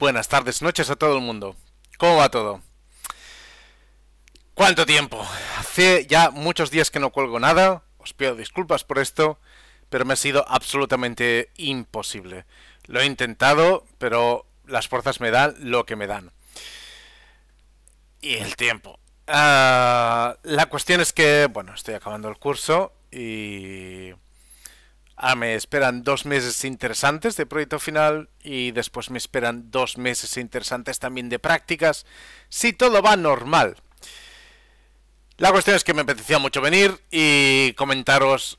Buenas tardes, noches a todo el mundo. ¿Cómo va todo? ¿Cuánto tiempo? Hace ya muchos días que no cuelgo nada, os pido disculpas por esto, pero me ha sido absolutamente imposible. Lo he intentado, pero las fuerzas me dan lo que me dan. Y el tiempo. Ah, la cuestión es que, bueno, estoy acabando el curso y... Ah, me esperan dos meses interesantes de proyecto final y después me esperan dos meses interesantes también de prácticas, si todo va normal. La cuestión es que me apetecía mucho venir y comentaros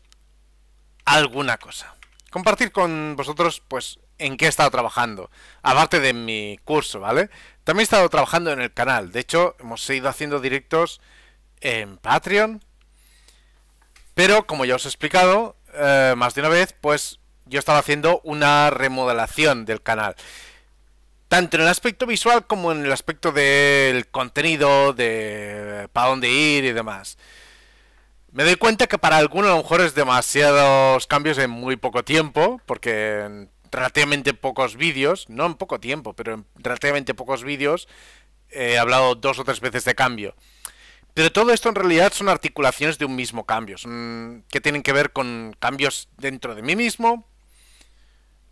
alguna cosa. Compartir con vosotros, pues, en qué he estado trabajando, aparte de mi curso, ¿vale? También he estado trabajando en el canal, de hecho, hemos ido haciendo directos en Patreon, pero como ya os he explicado, eh, más de una vez, pues yo estaba haciendo una remodelación del canal. Tanto en el aspecto visual como en el aspecto del contenido, de para dónde ir y demás. Me doy cuenta que para algunos a lo mejor es demasiados cambios en muy poco tiempo, porque en relativamente pocos vídeos, no en poco tiempo, pero en relativamente pocos vídeos, eh, he hablado dos o tres veces de cambio. Pero todo esto en realidad son articulaciones de un mismo cambio, que tienen que ver con cambios dentro de mí mismo,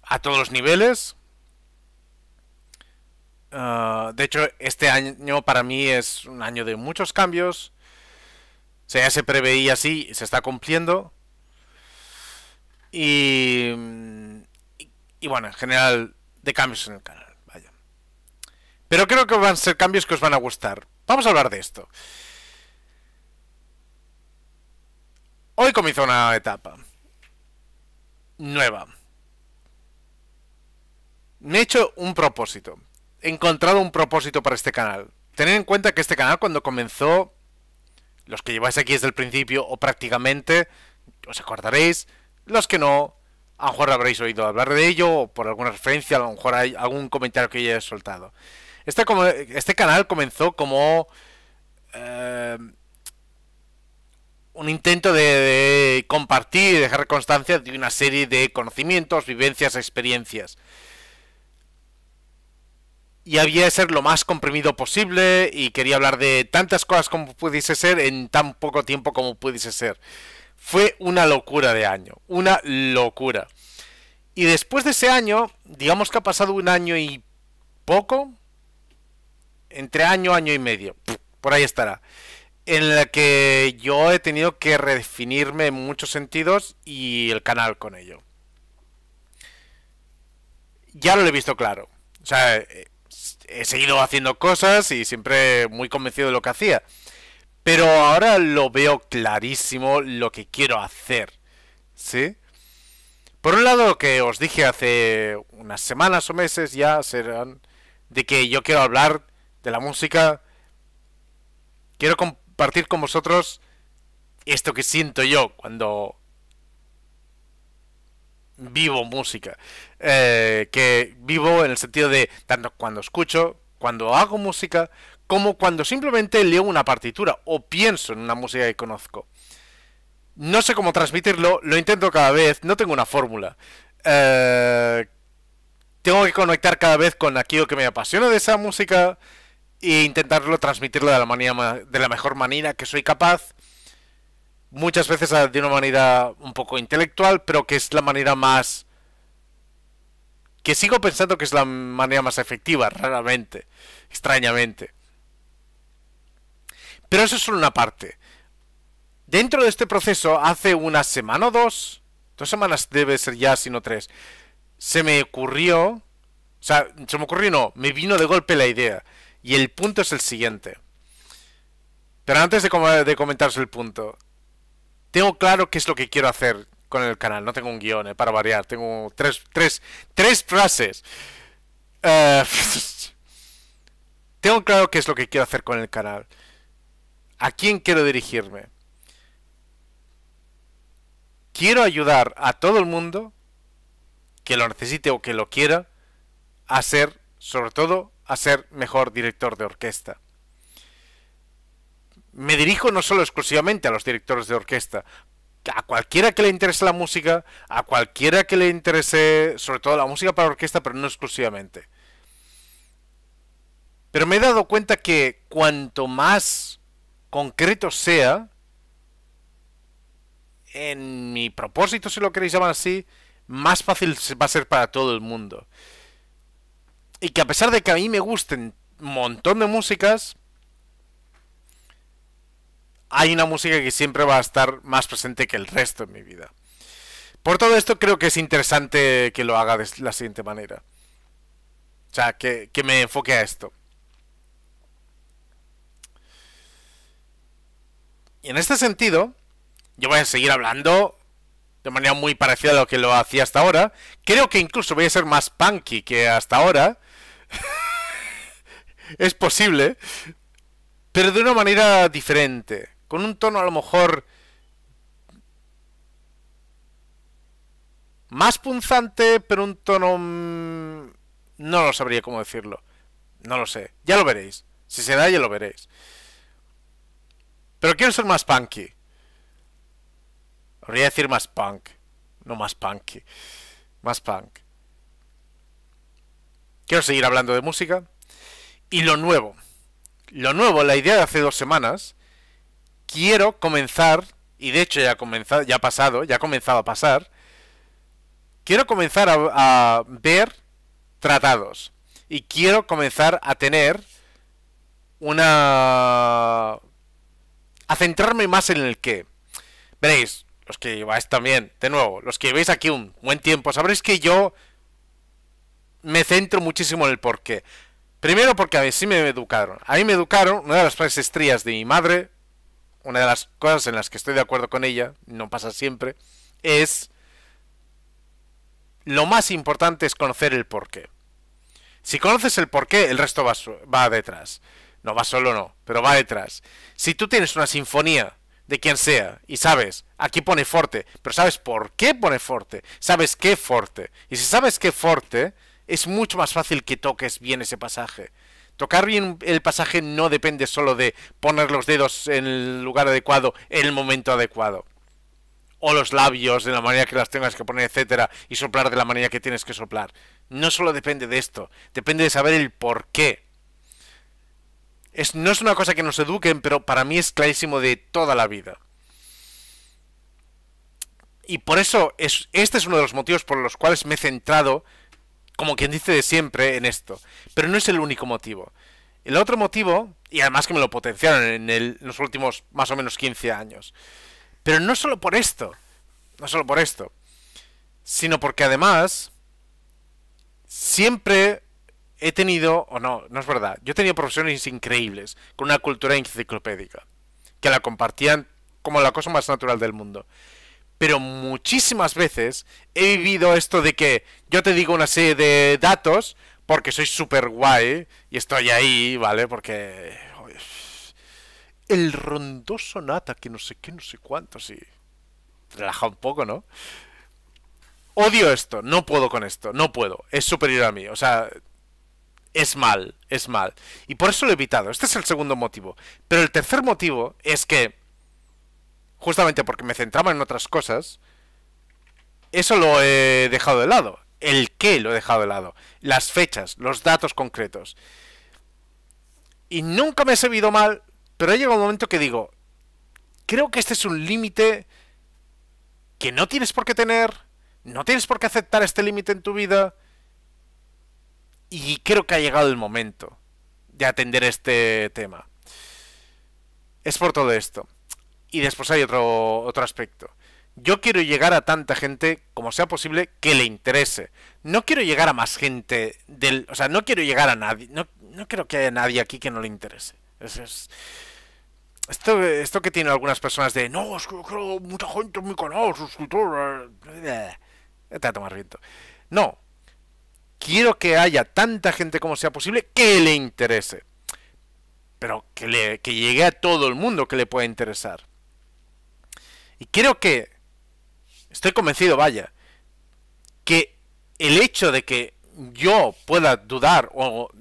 a todos los niveles. Ah, de hecho, este año para mí es un año de muchos cambios. O sea, ya se preveía así se está cumpliendo. Y, y, bueno, en general, de cambios en el canal. Pero creo que van a ser cambios que os van a gustar. Vamos a hablar de esto. Hoy comienza una etapa nueva. Me he hecho un propósito. He encontrado un propósito para este canal. Tened en cuenta que este canal cuando comenzó, los que lleváis aquí desde el principio o prácticamente, os acordaréis, los que no, a lo mejor habréis oído hablar de ello o por alguna referencia, a lo mejor hay algún comentario que ya he soltado. Este, este canal comenzó como eh, un intento de, compartir y dejar constancia de una serie de conocimientos, vivencias, experiencias. Y había de ser lo más comprimido posible y quería hablar de tantas cosas como pudiese ser en tan poco tiempo como pudiese ser. Fue una locura de año, una locura. Y después de ese año, digamos que ha pasado un año y poco, entre año, año y medio, por ahí estará en la que yo he tenido que redefinirme en muchos sentidos y el canal con ello. Ya lo he visto claro. O sea, he seguido haciendo cosas y siempre muy convencido de lo que hacía. Pero ahora lo veo clarísimo lo que quiero hacer. ¿Sí? Por un lado, lo que os dije hace unas semanas o meses ya serán de que yo quiero hablar de la música. Quiero compartir compartir con vosotros esto que siento yo cuando vivo música. Eh, que vivo en el sentido de tanto cuando escucho, cuando hago música, como cuando simplemente leo una partitura o pienso en una música que conozco. No sé cómo transmitirlo, lo intento cada vez, no tengo una fórmula. Eh, tengo que conectar cada vez con aquello que me apasiona de esa música e intentarlo transmitirlo de la, manera, de la mejor manera que soy capaz. Muchas veces ah, de una manera un poco intelectual, pero que es la manera más... que sigo pensando que es la manera más efectiva, raramente, extrañamente. Pero eso es solo una parte. Dentro de este proceso, hace una semana o dos, dos semanas debe ser ya, sino tres, se me ocurrió, o sea, se me ocurrió no, me vino de golpe la idea y el punto es el siguiente. Pero antes de, comentaros el punto, tengo claro qué es lo que quiero hacer con el canal. No tengo un guión, eh, para variar. Tengo tres, tres, tres frases. Eh, tengo claro qué es lo que quiero hacer con el canal. ¿A quién quiero dirigirme? Quiero ayudar a todo el mundo que lo necesite o que lo quiera a ser, sobre todo, a ser mejor director de orquesta. Me dirijo no solo exclusivamente a los directores de orquesta, a cualquiera que le interese la música, a cualquiera que le interese sobre todo la música para orquesta, pero no exclusivamente. Pero me he dado cuenta que cuanto más concreto sea, en mi propósito, si lo queréis llamar así, más fácil va a ser para todo el mundo. Y que a pesar de que a mí me gusten un montón de músicas, hay una música que siempre va a estar más presente que el resto en mi vida. Por todo esto creo que es interesante que lo haga de la siguiente manera. O sea, que, que me enfoque a esto. Y en este sentido, yo voy a seguir hablando de manera muy parecida a lo que lo hacía hasta ahora. Creo que incluso voy a ser más punky que hasta ahora. es posible, pero de una manera diferente, con un tono a lo mejor más punzante, pero un tono... Mm, no lo sabría cómo decirlo. No lo sé. Ya lo veréis. Si se da, ya lo veréis. Pero quiero ser más punky. Habría decir más punk. No más punky. Más punk. Quiero seguir hablando de música. Y lo nuevo. Lo nuevo, la idea de hace dos semanas. Quiero comenzar, y de hecho ya ha, comenzado, ya ha pasado, ya ha comenzado a pasar. Quiero comenzar a, ver tratados. Y quiero comenzar a tener una... a centrarme más en el qué. Veréis, los que lleváis también, de nuevo, los que veis aquí un buen tiempo, sabréis que yo me centro muchísimo en el porqué. Primero porque a mí sí me educaron. A mí me educaron, una de las frases estrías de mi madre, una de las cosas en las que estoy de acuerdo con ella, no pasa siempre, es lo más importante es conocer el porqué. Si conoces el porqué, el resto va, va detrás. No va solo, no, pero va detrás. Si tú tienes una sinfonía de quien sea y sabes, aquí pone fuerte pero sabes por qué pone fuerte sabes qué fuerte Y si sabes qué fuerte es mucho más fácil que toques bien ese pasaje. Tocar bien el pasaje no depende solo de poner los dedos en el lugar adecuado, en el momento adecuado. O los labios, de la manera que las tengas que poner, etcétera, y soplar de la manera que tienes que soplar. No solo depende de esto, depende de saber el por qué. no es una cosa que nos eduquen, pero para mí es clarísimo de toda la vida. Y por eso, es, este es uno de los motivos por los cuales me he centrado como quien dice de siempre en esto. Pero no es el único motivo. El otro motivo, y además que me lo potenciaron en, los últimos más o menos 15 años. Pero no solo por esto, no solo por esto, sino porque además siempre he tenido, o no, no es verdad, yo he tenido profesiones increíbles, con una cultura enciclopédica, que la compartían como la cosa más natural del mundo pero muchísimas veces he vivido esto de que yo te digo una serie de datos porque soy súper guay y estoy ahí, ¿vale? Porque... el rondoso nata, que no sé qué, no sé cuánto, sí. Relaja un poco, ¿no? Odio esto, no puedo con esto, no puedo. Es superior a mí, o sea, es mal, es mal. Y por eso lo he evitado. Este es el segundo motivo. Pero el tercer motivo es que justamente porque me centraba en otras cosas, eso lo he dejado de lado. El qué lo he dejado de lado. Las fechas, los datos concretos. Y nunca me he servido mal, pero ha llegado un momento que digo, creo que este es un límite que no tienes por qué tener, no tienes por qué aceptar este límite en tu vida. Y creo que ha llegado el momento de atender este tema. Es por todo esto. Y después hay otro, otro aspecto. Yo quiero llegar a tanta gente como sea posible que le interese. No quiero llegar a más gente del... O sea, no quiero llegar a nadie. No, no quiero que haya nadie aquí que no le interese. esto, esto que tiene algunas personas de... No, es que creo mucha gente en mi canal, suscriptor... Te a viento. No. Quiero que haya tanta gente como sea posible que le interese. Pero que, le, que llegue a todo el mundo que le pueda interesar. Y creo que, estoy convencido, vaya, que el hecho de que yo pueda dudar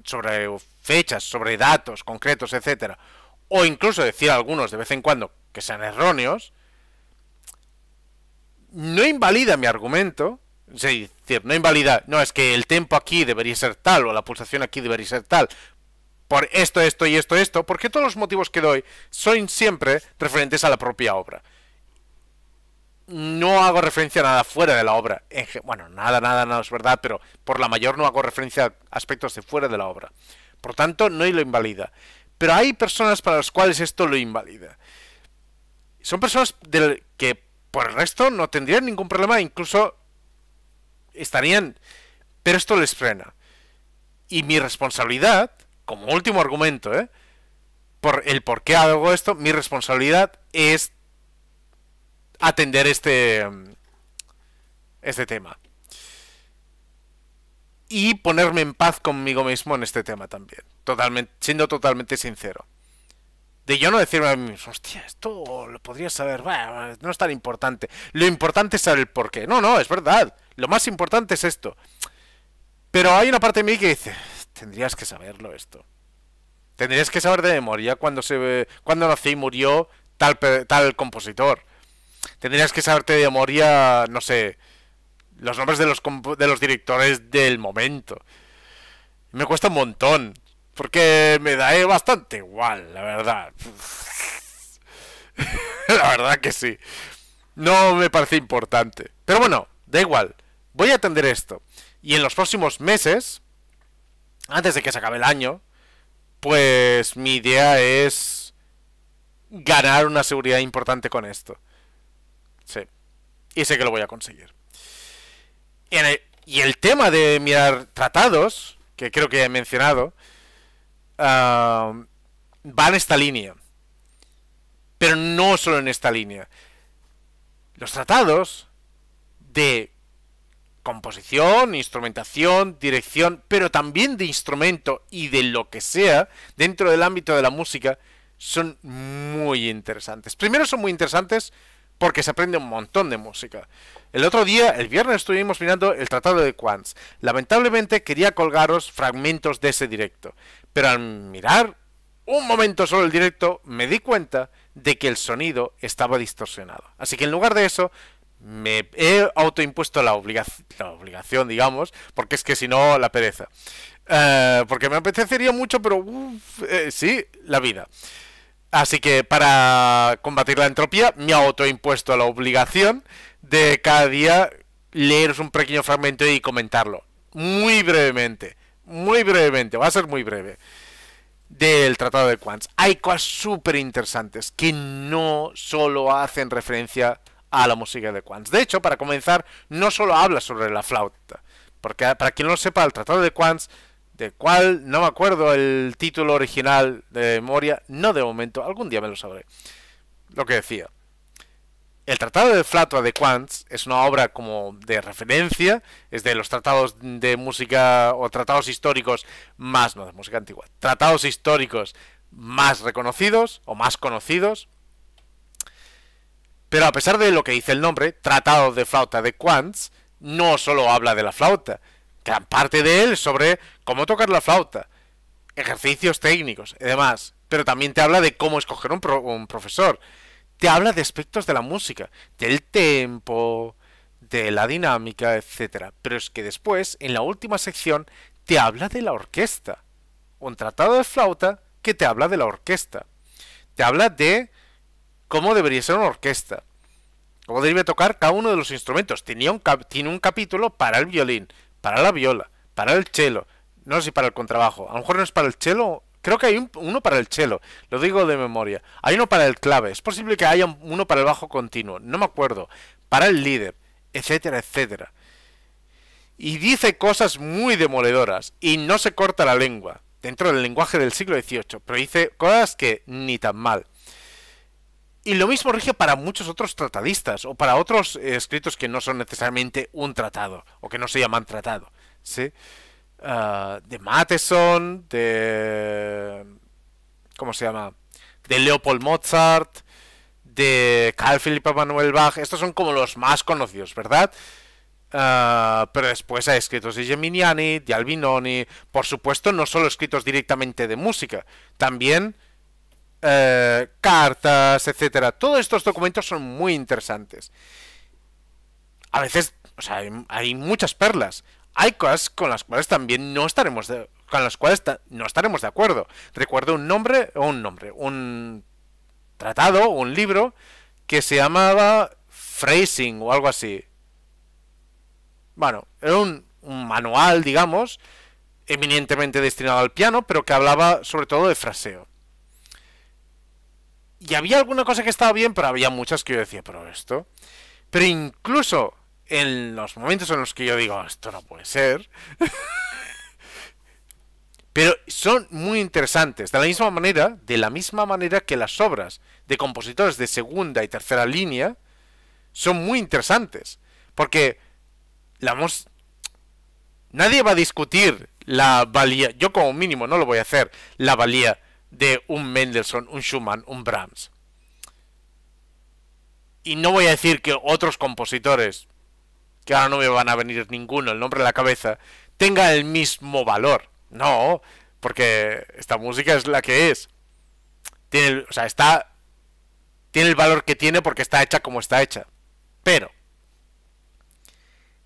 sobre fechas, sobre datos concretos, etcétera, o incluso decir algunos de vez en cuando que sean erróneos, no invalida mi argumento, no invalida, no es que el tempo aquí debería ser tal o la pulsación aquí debería ser tal, por esto, esto y esto, esto, porque todos los motivos que doy son siempre referentes a la propia obra no hago referencia a nada fuera de la obra. Bueno, nada, nada, nada es verdad, pero por la mayor no hago referencia a aspectos de fuera de la obra. Por tanto, no lo invalida. Pero hay personas para las cuales esto lo invalida. Son personas del que por el resto no tendrían ningún problema, incluso estarían... Pero esto les frena. Y mi responsabilidad, como último argumento, ¿eh? por el por qué hago esto, mi responsabilidad es atender este, mm, este tema. Y ponerme en paz conmigo mismo en este tema también. Totalmente, siendo totalmente sincero. De yo no decirme a mí mismo, hostia, esto lo podría saber, no es tan importante. Lo importante es saber el por qué. No, no, es verdad. Lo más importante es esto. Pero hay una parte de mí que dice, tendrías que saberlo esto. Tendrías que saber de memoria cuando, se, cuando nació y murió tal, tal compositor tendrías que saberte de memoria, no sé, los nombres de los, de los directores del momento. Me cuesta un montón, porque me da eh, bastante igual, la verdad. la verdad que sí. No me parece importante. Pero bueno, da igual. Voy a atender esto. Y en los próximos meses, antes de que se acabe el año, pues mi idea es ganar una seguridad importante con esto. Sí. Y sé que lo voy a conseguir. Y, el, tema de mirar tratados, que creo que he mencionado, ah, va en esta línea. Pero no solo en esta línea. Los tratados de composición, instrumentación, dirección, pero también de instrumento y de lo que sea dentro del ámbito de la música, son muy interesantes. Primero son muy interesantes porque se aprende un montón de música. El otro día, el viernes, estuvimos mirando el Tratado de Quants. Lamentablemente quería colgaros fragmentos de ese directo, pero al mirar un momento solo el directo me di cuenta de que el sonido estaba distorsionado. Así que en lugar de eso, me he autoimpuesto la, obligación, digamos, porque es que si no, la pereza. Eh, porque me apetecería mucho, pero eh, sí, la vida. Así que para combatir la entropía me ha autoimpuesto la obligación de cada día leeros un pequeño fragmento y comentarlo. Muy brevemente, muy brevemente, va a ser muy breve. Del Tratado de Quants. Hay cosas súper interesantes que no solo hacen referencia a la música de Quants. De hecho, para comenzar, no solo habla sobre la flauta. Porque para quien no lo sepa, el Tratado de Quants de cuál no me acuerdo el título original de memoria, no de momento, algún día me lo sabré. Lo que decía. El Tratado de Flauta de Quants es una obra como de referencia, es de los tratados de música o tratados históricos más, no de música antigua, tratados históricos más reconocidos o más conocidos. Pero a pesar de lo que dice el nombre, Tratado de Flauta de Quants, no solo habla de la flauta, gran parte de él sobre cómo tocar la flauta, ejercicios técnicos y demás. Pero también te habla de cómo escoger un, profesor. Te habla de aspectos de la música, del tempo, de la dinámica, etc. Pero es que después, en la última sección, te habla de la orquesta. Un tratado de flauta que te habla de la orquesta. Te habla de cómo debería ser una orquesta. Cómo debería tocar cada uno de los instrumentos. Tenía un tiene un capítulo para el violín, para la viola, para el cello, no sé si para el contrabajo, a lo mejor no es para el cello, creo que hay uno para el cello, lo digo de memoria, hay uno para el clave, es posible que haya uno para el bajo continuo, no me acuerdo, para el líder, etcétera, etcétera. Y dice cosas muy demoledoras y no se corta la lengua, dentro del lenguaje del siglo XVIII, pero dice cosas que ni tan mal. Y lo mismo rige para muchos otros tratadistas o para otros escritos que no son necesariamente un tratado o que no se llaman tratado. ¿sí? Ah, de Matheson, de... ¿Cómo se llama? De Leopold Mozart, de Carl Philipp Emanuel Bach. Estos son como los más conocidos, ¿verdad? Ah, pero después hay escritos de Geminiani, de Albinoni, por supuesto no solo escritos directamente de música, también eh, cartas, etcétera. Todos estos documentos son muy interesantes. A veces, o sea, hay, muchas perlas. Hay cosas con las cuales también no estaremos de, con las cuales no estaremos de acuerdo. Recuerdo un nombre, un nombre, un tratado, un libro que se llamaba Phrasing o algo así. Bueno, era un manual, digamos, eminentemente destinado al piano, pero que hablaba sobre todo de fraseo. Y había alguna cosa que estaba bien, pero había muchas que yo decía, pero esto. Pero incluso en los momentos en los que yo digo, esto no puede ser. pero son muy interesantes. De la misma manera, de la misma manera que las obras de compositores de segunda y tercera línea son muy interesantes. Porque la mos... nadie va a discutir la valía, yo como mínimo no lo voy a hacer, la valía de un Mendelssohn, un Schumann, un Brahms. Y no voy a decir que otros compositores, que ahora no me van a venir ninguno el nombre en la cabeza, tenga el mismo valor. No, porque esta música es la que es. Tiene, o sea, está tiene el valor que tiene porque está hecha como está hecha. Pero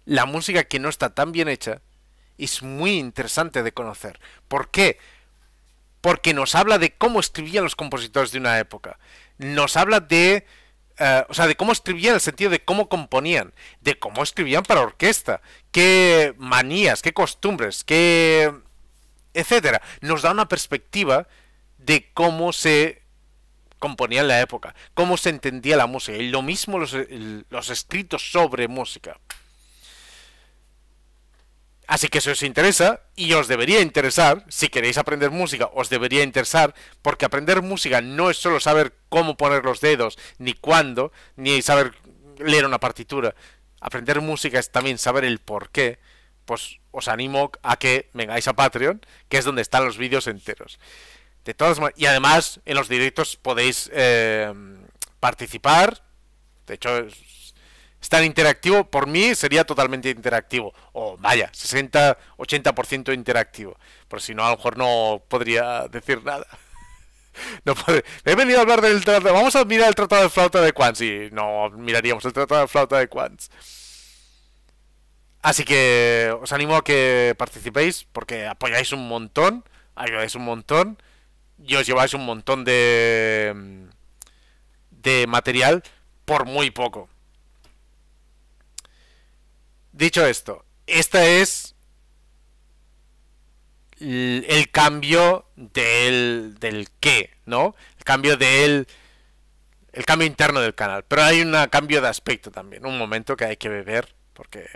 la música que no está tan bien hecha es muy interesante de conocer. ¿Por qué? porque nos habla de cómo escribían los compositores de una época. Nos habla de... Eh, o sea, de cómo escribían en el sentido de cómo componían, de cómo escribían para orquesta, qué manías, qué costumbres, qué... etcétera. Nos da una perspectiva de cómo se componía en la época, cómo se entendía la música, y lo mismo los escritos sobre música. Así que si os interesa, y os debería interesar, si queréis aprender música, os debería interesar, porque aprender música no es solo saber cómo poner los dedos, ni cuándo, ni saber leer una partitura. Aprender música es también saber el por qué. Pues os animo a que vengáis a Patreon, que es donde están los vídeos enteros. De todas y además en los directos podéis eh, participar. De hecho, es tan interactivo, por mí sería totalmente interactivo. O vaya, 60-80% interactivo. Por si no, a lo mejor no podría decir nada. No puede. He venido a hablar del tratado. Vamos a mirar el tratado de flauta de Quants. Y no miraríamos el tratado de flauta de Quants. Así que os animo a que participéis porque apoyáis un montón. Ayudáis un montón. Y os lleváis un montón de. Mm, de material por muy poco. Dicho esto, esta es el, cambio del, del qué, ¿no? El cambio del el cambio interno del canal. Pero hay un cambio de aspecto también. Un momento que hay que beber porque...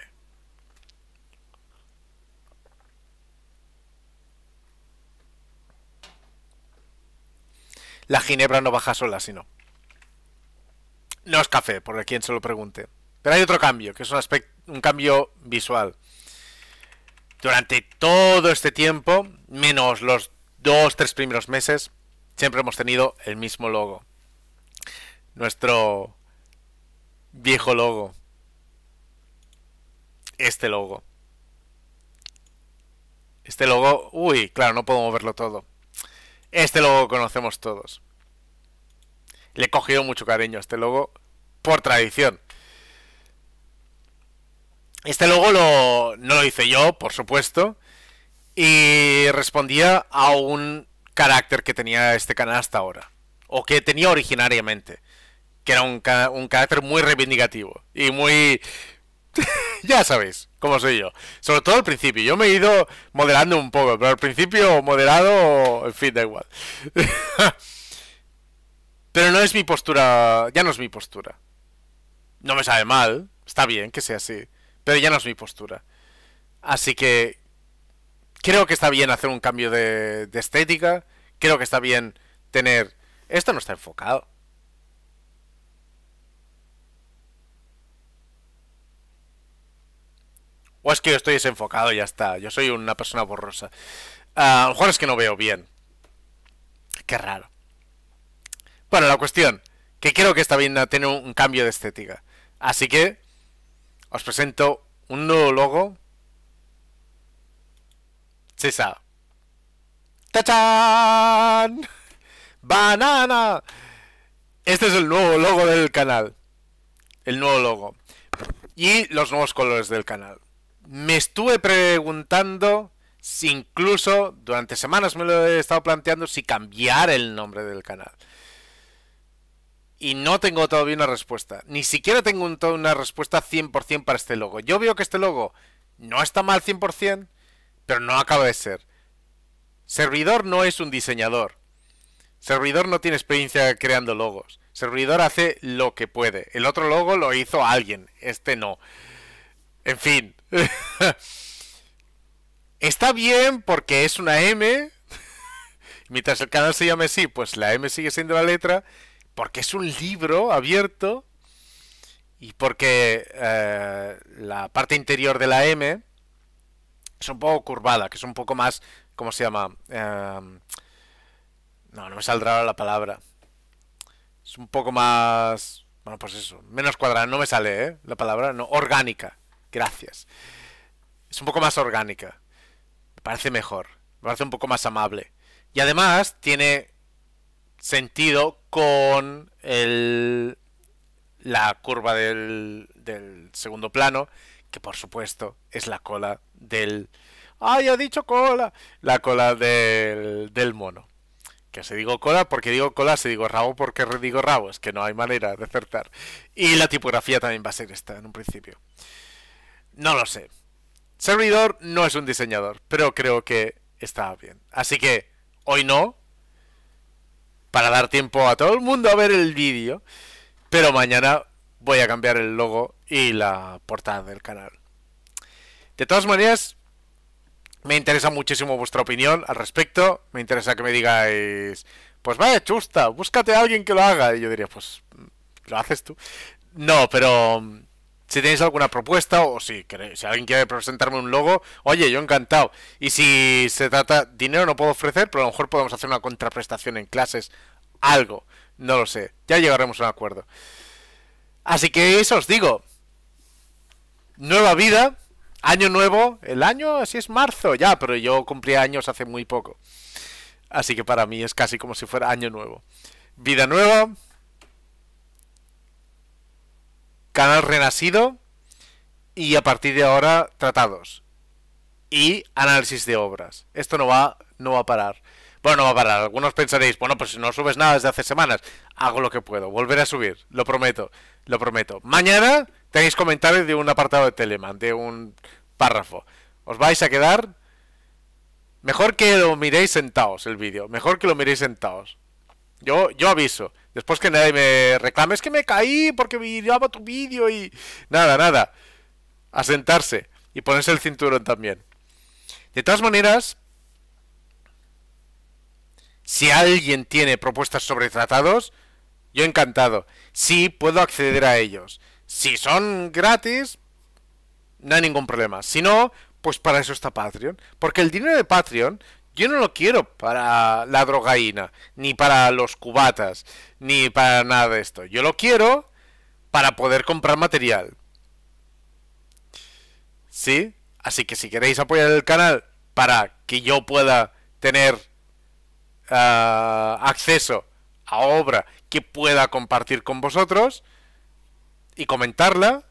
La ginebra no baja sola, sino... No es café, por quien se lo pregunte. Pero hay otro cambio, que es un, cambio visual. Durante todo este tiempo, menos los dos, tres primeros meses, siempre hemos tenido el mismo logo. Nuestro viejo logo. Este logo. Este logo, uy, claro, no puedo moverlo todo. Este logo conocemos todos. Le he cogido mucho cariño a este logo por tradición. Este logo no lo hice yo, por supuesto, y respondía a un carácter que tenía este canal hasta ahora, o que tenía originariamente, que era un, carácter muy reivindicativo y muy... ya sabéis cómo soy yo. Sobre todo al principio. Yo me he ido moderando un poco, pero al principio moderado, en fin, da igual. pero no es mi postura, ya no es mi postura. No me sabe mal, está bien que sea así. Pero ya no es mi postura. Así que creo que está bien hacer un cambio de, estética. Creo que está bien tener... Esto no está enfocado. O es que yo estoy desenfocado y ya está. Yo soy una persona borrosa. a lo mejor es que no veo bien. Qué raro. Bueno, la cuestión. Que creo que está bien tener un cambio de estética. Así que os presento un nuevo logo. César, ¡Tachán! ¡Banana! Este es el nuevo logo del canal. El nuevo logo. Y los nuevos colores del canal. Me estuve preguntando si incluso durante semanas me lo he estado planteando si cambiar el nombre del canal y no tengo todavía una respuesta. Ni siquiera tengo una respuesta 100% para este logo. Yo veo que este logo no está mal 100%, pero no acaba de ser. Servidor no es un diseñador. Servidor no tiene experiencia creando logos. Servidor hace lo que puede. El otro logo lo hizo alguien, este no. En fin. está bien porque es una M. Mientras el canal se llame así, pues la M sigue siendo la letra porque es un libro abierto y porque eh, la parte interior de la M es un poco curvada, que es un poco más, ¿cómo se llama? Em, no, no me saldrá la palabra. Es un poco más, bueno, pues eso, menos cuadrada, no me sale, ¿eh? La palabra, no, orgánica, gracias. Es un poco más orgánica, me parece mejor, me parece un poco más amable. Y además tiene sentido con el, la curva del, del segundo plano, que por supuesto es la cola del... ¡Ay, ha dicho cola! La cola del, del mono. Que se digo cola porque digo cola, se digo rabo porque digo rabo. Es que no hay manera de acertar. Y la tipografía también va a ser esta en un principio. No lo sé. Servidor no es un diseñador, pero creo que está bien. Así que hoy no, para dar tiempo a todo el mundo a ver el vídeo. Pero mañana voy a cambiar el logo y la portada del canal. De todas maneras, me interesa muchísimo vuestra opinión al respecto. Me interesa que me digáis, pues vaya chusta, búscate a alguien que lo haga. Y yo diría, pues, mm, lo haces tú. No, pero mm, si tenéis alguna propuesta o si, si alguien quiere presentarme un logo, oye, yo encantado. Y si se trata, dinero no puedo ofrecer, pero a lo mejor podemos hacer una contraprestación en clases, algo, no lo sé, ya llegaremos a un acuerdo. Así que eso os digo, nueva vida, año nuevo, el año así es marzo ya, pero yo cumplí años hace muy poco. Así que para mí es casi como si fuera año nuevo. Vida nueva, Canal Renacido y a partir de ahora tratados y análisis de obras. Esto no va, no va a parar. Bueno, no va a parar. Algunos pensaréis, bueno, pues si no subes nada desde hace semanas, hago lo que puedo. volver a subir, lo prometo, lo prometo. Mañana tenéis comentarios de un apartado de Teleman, de un párrafo. Os vais a quedar... Mejor que lo miréis sentados el vídeo. Mejor que lo miréis sentados. Yo, yo aviso. Después que nadie me reclame, es que me caí porque miraba tu vídeo y... Nada, nada. Asentarse y ponerse el cinturón también. De todas maneras, si alguien tiene propuestas sobre tratados, yo encantado. Sí, puedo acceder a ellos. Si son gratis, no hay ningún problema. Si no, pues para eso está Patreon. Porque el dinero de Patreon yo no lo quiero para la drogaína, ni para los cubatas, ni para nada de esto. Yo lo quiero para poder comprar material. ¿Sí? Así que si queréis apoyar el canal para que yo pueda tener ah, acceso a obra que pueda compartir con vosotros y comentarla,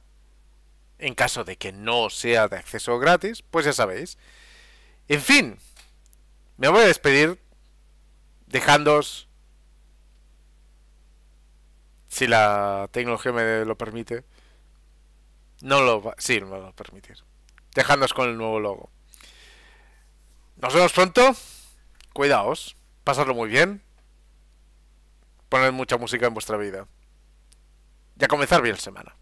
en caso de que no sea de acceso gratis, pues ya sabéis. En fin, me voy a despedir dejándos, si la tecnología me lo permite, no lo va, sí, me lo va a permitir, dejándos con el nuevo logo. Nos vemos pronto, cuidaos, pasadlo muy bien, poned mucha música en vuestra vida y a comenzar bien semana.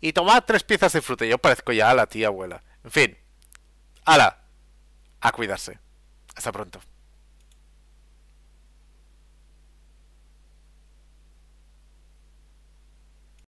Y tomad tres piezas de fruta, yo parezco ya a la tía abuela. En fin, ala, a cuidarse. Hasta pronto.